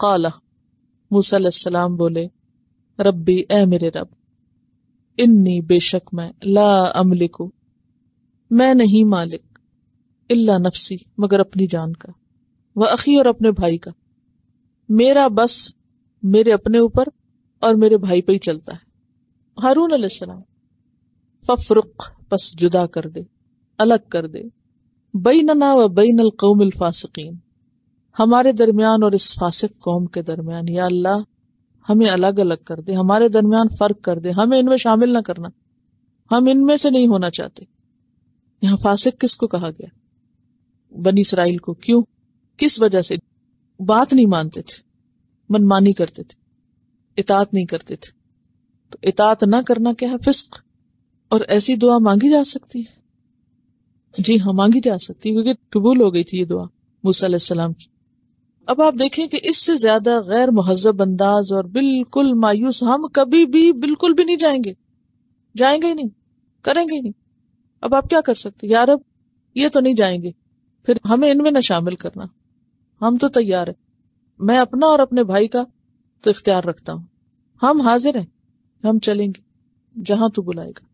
काला मूसम बोले रब्बी ए मेरे रब इन्नी बेशक मैं ला अमलिकू मैं नहीं मालिक इल्ला नफसी मगर अपनी जान का वह अखी और अपने भाई का मेरा बस मेरे अपने ऊपर और मेरे भाई पे ही चलता है हारून अलैहिस्सलाम फफरुख बस जुदा कर दे अलग कर दे बई ना व बई नल कौम फासकीन हमारे दरमियान और इस फासिक कौम के दरमियान या अल्लाह हमें अलग अलग कर दे हमारे दरमियान फर्क कर दे हमें इनमें शामिल ना करना हम इनमें से नहीं होना चाहते यहां फासिक किसको कहा गया बनी इसराइल को क्यों किस वजह से बात नहीं मानते थे मनमानी करते थे इतात नहीं करते थे तो इतात ना करना क्या है फिस्क और ऐसी दुआ मांगी जा सकती है जी हाँ मांगी जा सकती है क्योंकि कबूल हो गई थी ये दुआ मूसा की अब आप देखें कि इससे ज्यादा गैर महजब अंदाज और बिल्कुल मायूस हम कभी भी बिल्कुल भी नहीं जाएंगे जाएंगे ही नहीं करेंगे ही नहीं अब आप क्या कर सकते यार अब ये तो नहीं जाएंगे फिर हमें इनमें ना शामिल करना हम तो तैयार है मैं अपना और अपने भाई का तो इख्तियार रखता हूं हम हाजिर हैं हम चलेंगे जहां तू बुलाएगा